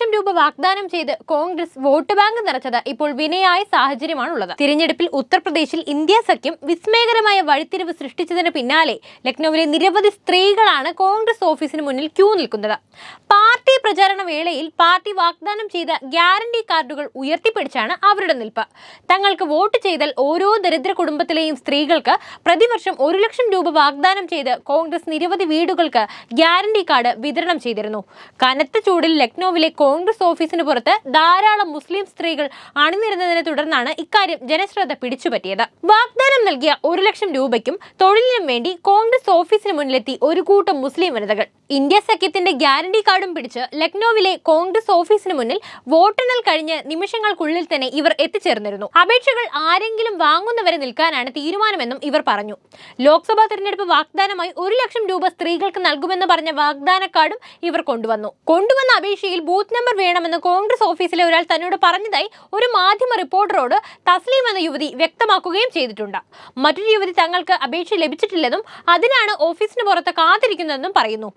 ലക്ഷം രൂപ വാഗ്ദാനം ചെയ്ത് കോൺഗ്രസ് വോട്ട് ബാങ്ക് നിറച്ചത് ഇപ്പോൾ വിനയായ സാഹചര്യമാണുള്ളത് തിരഞ്ഞെടുപ്പിൽ ഉത്തർപ്രദേശിൽ ഇന്ത്യ സഖ്യം വിസ്മയകരമായ വഴിത്തിരിവ് സൃഷ്ടിച്ചതിന് പിന്നാലെ ലക്നൌവിലെ നിരവധി സ്ത്രീകളാണ് കോൺഗ്രസ് ഓഫീസിന് മുന്നിൽ ക്യൂ നിൽക്കുന്നത് പാർട്ടി പ്രചാരണ വേളയിൽ പാർട്ടി വാഗ്ദാനം ചെയ്ത ഗ്യാരണ്ടി കാർഡുകൾ ഉയർത്തിപ്പിടിച്ചാണ് അവരുടെ നിൽപ്പ് തങ്ങൾക്ക് വോട്ട് ചെയ്താൽ ഓരോ ദരിദ്ര കുടുംബത്തിലെയും സ്ത്രീകൾക്ക് പ്രതിവർഷം ഒരു ലക്ഷം രൂപ വാഗ്ദാനം ചെയ്ത് കോൺഗ്രസ് നിരവധി വീടുകൾക്ക് ഗ്യാരണ്ടി കാർഡ് വിതരണം ചെയ്തിരുന്നു കനത്ത ചൂടിൽ ലക്നൌവിലെ കോൺഗ്രസ് ഓഫീസിന് പുറത്ത് ധാരാളം മുസ്ലിം സ്ത്രീകൾ അണിനിരുന്നതിനെ തുടർന്നാണ് ഇക്കാര്യം ജനശ്രദ്ധ പിടിച്ചുപറ്റിയത് വാഗ്ദാനം നൽകിയ ഒരു ലക്ഷം രൂപയ്ക്കും തൊഴിലിനും വേണ്ടി കോൺഗ്രസ് ഓഫീസിന് മുന്നിലെത്തി ഒരു കൂട്ടം മുസ്ലിം വനിതകൾ ഇന്ത്യ സഖ്യത്തിന്റെ ഗ്യാരണ്ടി കാർഡും പിടിച്ച് ലക്നൌവിലെ കോൺഗ്രസ് ഓഫീസിന് മുന്നിൽ വോട്ടെണ്ണൽ കഴിഞ്ഞ് നിമിഷങ്ങൾക്കുള്ളിൽ തന്നെ ഇവർ എത്തിച്ചേർന്നിരുന്നു അപേക്ഷകൾ ആരെങ്കിലും വാങ്ങുന്നവരെ നിൽക്കാനാണ് തീരുമാനമെന്നും ഇവർ പറഞ്ഞു ലോക്സഭാ തെരഞ്ഞെടുപ്പ് വാഗ്ദാനമായി ഒരു ലക്ഷം രൂപ സ്ത്രീകൾക്ക് നൽകുമെന്ന് പറഞ്ഞ വാഗ്ദാന കാർഡും ഇവർ കൊണ്ടുവന്നു കൊണ്ടുവന്ന അപേക്ഷയിൽ ബൂത്ത് ബൂത്ത് നമ്പർ വേണമെന്ന് കോൺഗ്രസ് ഓഫീസിലെ ഒരാൾ തന്നോട് പറഞ്ഞതായി ഒരു മാധ്യമ റിപ്പോർട്ടറോട് തസ്ലീം എന്ന യുവതി വ്യക്തമാക്കുകയും ചെയ്തിട്ടുണ്ട് മറ്റൊരു യുവതി തങ്ങൾക്ക് അപേക്ഷ ലഭിച്ചിട്ടില്ലെന്നും അതിനാണ് ഓഫീസിന് പുറത്ത് കാത്തിരിക്കുന്നതെന്നും പറയുന്നു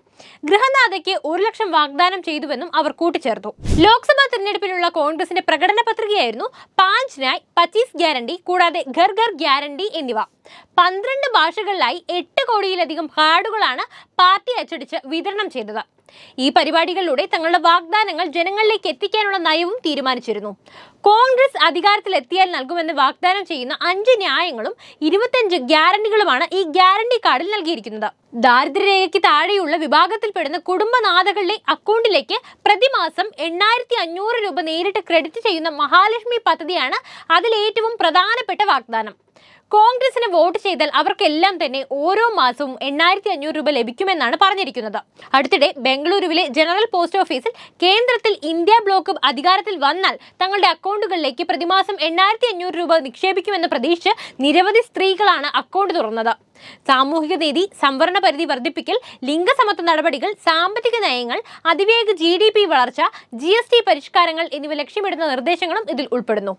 ഗൃഹനാഥയ്ക്ക് ഒരു ലക്ഷം വാഗ്ദാനം ചെയ്തുവെന്നും അവർ കൂട്ടിച്ചേർത്തു ലോക്സഭാ തിരഞ്ഞെടുപ്പിലുള്ള കോൺഗ്രസിന്റെ പ്രകടന പത്രികയായിരുന്നു നായ് പച്ചീസ് ഗ്യാരണ്ടി കൂടാതെ ഘർ ഘർ ഗ്യാരണ്ടി എന്നിവ പന്ത്രണ്ട് ഭാഷകളിലായി എട്ട് കോടിയിലധികം കാർഡുകളാണ് പാർട്ടി അച്ചടിച്ച് വിതരണം ചെയ്തത് ഈ പരിപാടികളിലൂടെ തങ്ങളുടെ വാഗ്ദാനങ്ങൾ ജനങ്ങളിലേക്ക് എത്തിക്കാനുള്ള നയവും തീരുമാനിച്ചിരുന്നു കോൺഗ്രസ് അധികാരത്തിലെത്തിയാൽ നൽകുമെന്ന് വാഗ്ദാനം ചെയ്യുന്ന അഞ്ച് ന്യായങ്ങളും ഇരുപത്തിയഞ്ച് ഗ്യാരണ്ടികളുമാണ് ഈ ഗ്യാരണ്ടി കാർഡിൽ നൽകിയിരിക്കുന്നത് ദാരിദ്ര്യരേഖയ്ക്ക് താഴെയുള്ള വിഭാഗത്തിൽപ്പെടുന്ന കുടുംബനാഥകളുടെ അക്കൗണ്ടിലേക്ക് പ്രതിമാസം എണ്ണായിരത്തി അഞ്ഞൂറ് രൂപ നേരിട്ട് ക്രെഡിറ്റ് ചെയ്യുന്ന മഹാലക്ഷ്മി പദ്ധതിയാണ് അതിലേറ്റവും പ്രധാനപ്പെട്ട വാഗ്ദാനം കോൺഗ്രസിന് വോട്ട് ചെയ്താൽ അവർക്കെല്ലാം തന്നെ ഓരോ മാസവും എണ്ണായിരത്തി അഞ്ഞൂറ് രൂപ ലഭിക്കുമെന്നാണ് പറഞ്ഞിരിക്കുന്നത് അടുത്തിടെ ബംഗളൂരുവിലെ ജനറൽ പോസ്റ്റ് ഓഫീസിൽ കേന്ദ്രത്തിൽ ഇന്ത്യ ബ്ലോക്ക് അധികാരത്തിൽ വന്നാൽ തങ്ങളുടെ അക്കൗണ്ടുകളിലേക്ക് പ്രതിമാസം എണ്ണായിരത്തി രൂപ നിക്ഷേപിക്കുമെന്ന് പ്രതീക്ഷിച്ച് നിരവധി സ്ത്രീകളാണ് അക്കൗണ്ട് തുറന്നത് സാമൂഹിക നീതി സംവരണ പരിധി വർദ്ധിപ്പിക്കൽ ലിംഗസമത്വ നടപടികൾ സാമ്പത്തിക നയങ്ങൾ അതിവേഗ ജി ഡി പി വളർച്ച ജി എസ് ടി പരിഷ്കാരങ്ങൾ എന്നിവ ലക്ഷ്യമിടുന്ന നിർദ്ദേശങ്ങളും ഇതിൽ ഉൾപ്പെടുന്നു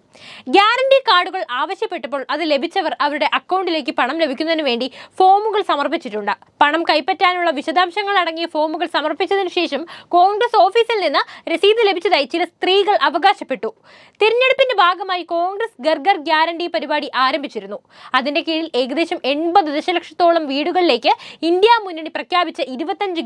ഗ്യാരണ്ടി കാർഡുകൾ ആവശ്യപ്പെട്ടപ്പോൾ അത് ലഭിച്ചവർ അവരുടെ അക്കൗണ്ടിലേക്ക് പണം ലഭിക്കുന്നതിന് വേണ്ടി ഫോമുകൾ സമർപ്പിച്ചിട്ടുണ്ട് പണം കൈപ്പറ്റാനുള്ള വിശദാംശങ്ങൾ അടങ്ങിയ ഫോമുകൾ സമർപ്പിച്ചതിനു ശേഷം കോൺഗ്രസ് ഓഫീസിൽ നിന്ന് രസീത് ലഭിച്ചതായി ചില സ്ത്രീകൾ അവകാശപ്പെട്ടു തിരഞ്ഞെടുപ്പിന്റെ ഭാഗമായി കോൺഗ്രസ് ഗർഗർ ഗ്യാരണ്ടി പരിപാടി ആരംഭിച്ചിരുന്നു അതിന്റെ കീഴിൽ ഏകദേശം എൺപത് ദശ ലക്ഷത്തോളം വീടുകളിലേക്ക് ഇന്ത്യ മുന്നണി പ്രഖ്യാപിച്ച ഇരുപത്തഞ്ച്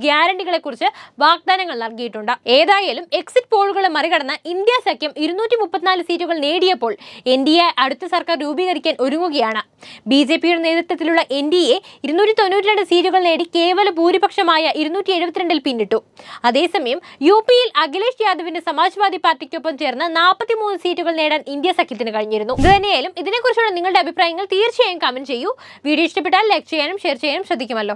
കുറിച്ച് വാഗ്ദാനങ്ങൾ നൽകിയിട്ടുണ്ട് ഏതായാലും എക്സിറ്റ് പോളുകളെ മറികടന്ന് ഇന്ത്യ സഖ്യം ഇരുന്നൂറ്റി മുപ്പത്തിനാല് സീറ്റുകൾ നേടിയപ്പോൾ എൻ ഡി എ അടുത്ത സർക്കാർ രൂപീകരിക്കാൻ ഒരുങ്ങുകയാണ് ബി ജെ പിയുടെ നേതൃത്വത്തിലുള്ള എൻ ഡി എ ഇരുന്നൂറ്റി തൊണ്ണൂറ്റി രണ്ട് സീറ്റുകൾ നേടി കേവല ഭൂരിപക്ഷമായ ഇരുന്നൂറ്റി എഴുപത്തിരണ്ടിൽ പിന്നിട്ടു അതേസമയം യു പിയിൽ അഖിലേഷ് യാദവിന്റെ സമാജ്വാദി പാർട്ടിക്കൊപ്പം ചേർന്ന് നാൽപ്പത്തിമൂന്ന് സീറ്റുകൾ നേടാൻ ഇന്ത്യ സഖ്യത്തിന് കഴിഞ്ഞിരുന്നു ഇത് തന്നെയായാലും ഇതിനെക്കുറിച്ചുള്ള നിങ്ങളുടെ അഭിപ്രായങ്ങൾ തീർച്ചയായും കമന്റ് ചെയ്യൂ വീഡിയോ ഇഷ്ടപ്പെട്ടാൽ ലൈക്ക് ചെയ്യാനും ഷെയർ ചെയ്യാനും ശ്രദ്ധിക്കുമല്ലോ